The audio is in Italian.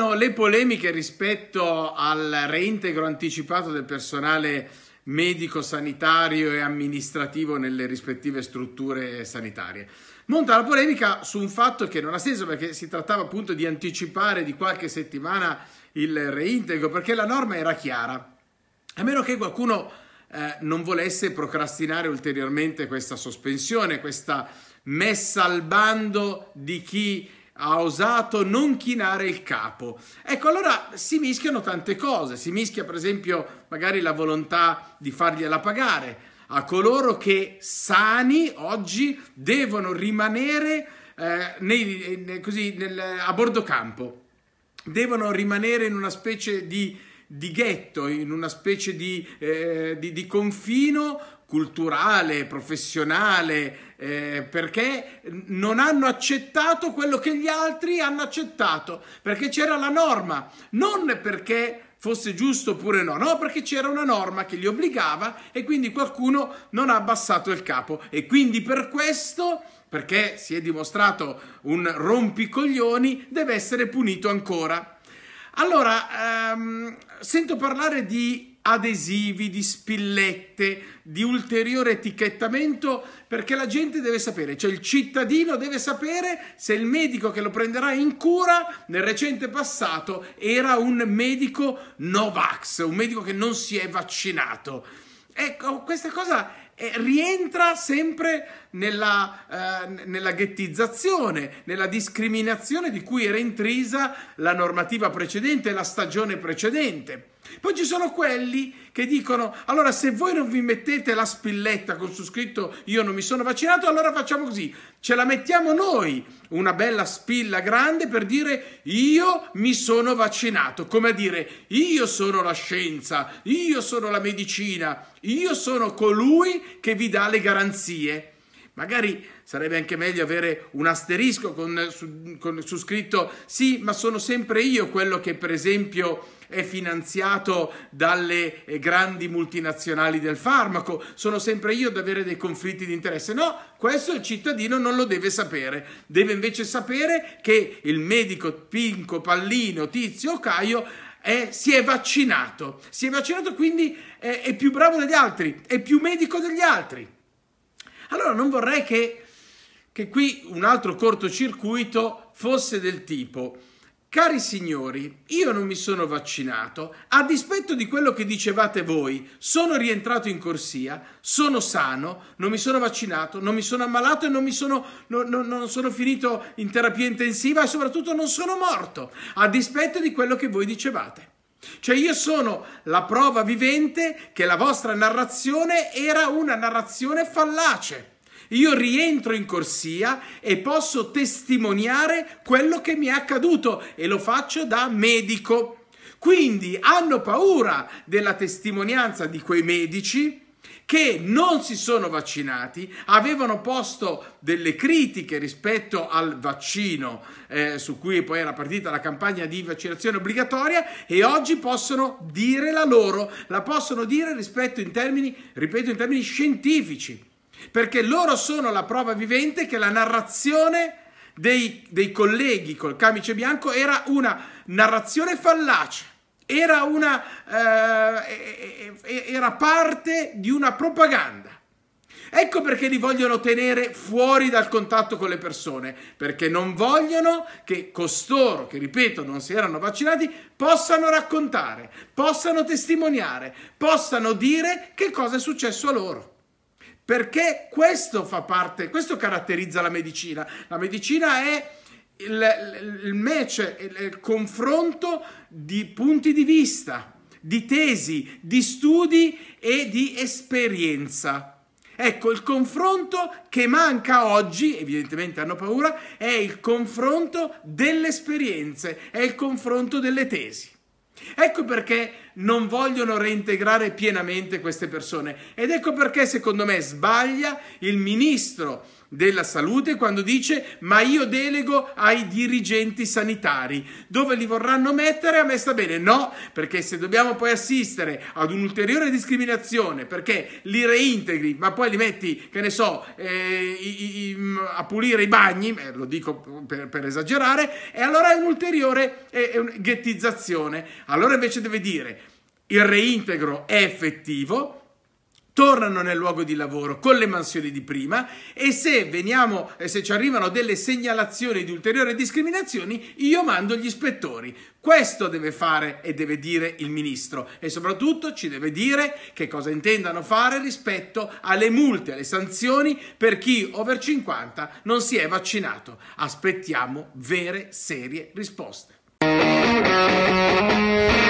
aumentano le polemiche rispetto al reintegro anticipato del personale medico sanitario e amministrativo nelle rispettive strutture sanitarie. Monta la polemica su un fatto che non ha senso perché si trattava appunto di anticipare di qualche settimana il reintegro perché la norma era chiara. A meno che qualcuno eh, non volesse procrastinare ulteriormente questa sospensione, questa messa al bando di chi ha osato non chinare il capo. Ecco, allora si mischiano tante cose, si mischia per esempio magari la volontà di fargliela pagare a coloro che sani oggi devono rimanere eh, nei, eh, così, nel, a bordo campo, devono rimanere in una specie di di ghetto, in una specie di, eh, di, di confino culturale, professionale, eh, perché non hanno accettato quello che gli altri hanno accettato, perché c'era la norma, non perché fosse giusto oppure no, no, perché c'era una norma che li obbligava e quindi qualcuno non ha abbassato il capo e quindi per questo, perché si è dimostrato un rompicoglioni, deve essere punito ancora. Allora, ehm, sento parlare di adesivi, di spillette, di ulteriore etichettamento, perché la gente deve sapere, cioè il cittadino deve sapere se il medico che lo prenderà in cura nel recente passato era un medico Novax, un medico che non si è vaccinato. Ecco, questa cosa eh, rientra sempre nella, eh, nella, ghettizzazione, nella discriminazione di cui era intrisa la normativa precedente, la stagione precedente. Poi ci sono quelli che dicono: allora, se voi non vi mettete la spilletta con su scritto io non mi sono vaccinato, allora facciamo così: ce la mettiamo noi una bella spilla grande per dire io mi sono vaccinato, come a dire io sono la scienza, io sono la medicina, io sono colui che vi dà le garanzie. Magari sarebbe anche meglio avere un asterisco con, su, con, su scritto sì, ma sono sempre io quello che per esempio è finanziato dalle eh, grandi multinazionali del farmaco, sono sempre io ad avere dei conflitti di interesse. No, questo il cittadino non lo deve sapere, deve invece sapere che il medico Pinco, Pallino, Tizio, Caio è, eh, si è vaccinato, si è vaccinato quindi è, eh, è più bravo degli altri, è più medico degli altri. Allora non vorrei che, che qui un altro cortocircuito fosse del tipo, cari signori, io non mi sono vaccinato, a dispetto di quello che dicevate voi, sono rientrato in corsia, sono sano, non mi sono vaccinato, non mi sono ammalato e non, sono, no, no, non sono finito in terapia intensiva e soprattutto non sono morto, a dispetto di quello che voi dicevate. Cioè io sono la prova vivente che la vostra narrazione era una narrazione fallace. Io rientro in corsia e posso testimoniare quello che mi è accaduto e lo faccio da medico. Quindi hanno paura della testimonianza di quei medici che non si sono vaccinati, avevano posto delle critiche rispetto al vaccino eh, su cui poi era partita la campagna di vaccinazione obbligatoria e oggi possono dire la loro, la possono dire rispetto in termini, ripeto, in termini scientifici, perché loro sono la prova vivente che la narrazione dei, dei colleghi col camice bianco era una narrazione fallace era, una, eh, era parte di una propaganda. Ecco perché li vogliono tenere fuori dal contatto con le persone, perché non vogliono che costoro, che ripeto non si erano vaccinati, possano raccontare, possano testimoniare, possano dire che cosa è successo a loro. Perché questo fa parte, questo caratterizza la medicina. La medicina è il, il match, il, il confronto di punti di vista, di tesi, di studi e di esperienza. Ecco, il confronto che manca oggi, evidentemente hanno paura, è il confronto delle esperienze, è il confronto delle tesi. Ecco perché non vogliono reintegrare pienamente queste persone ed ecco perché secondo me sbaglia il ministro della salute quando dice ma io delego ai dirigenti sanitari dove li vorranno mettere a me sta bene no perché se dobbiamo poi assistere ad un'ulteriore discriminazione perché li reintegri ma poi li metti che ne so eh, i, i, mm, a pulire i bagni eh, lo dico per, per, esagerare e allora è un'ulteriore eh, un ghettizzazione allora invece deve dire il reintegro è effettivo tornano nel luogo di lavoro con le mansioni di prima e se, veniamo, eh, se ci arrivano delle segnalazioni di ulteriori discriminazioni, io mando gli ispettori. Questo deve fare e deve dire il ministro e soprattutto ci deve dire che cosa intendano fare rispetto alle multe, alle sanzioni per chi over 50 non si è vaccinato. Aspettiamo vere, serie risposte.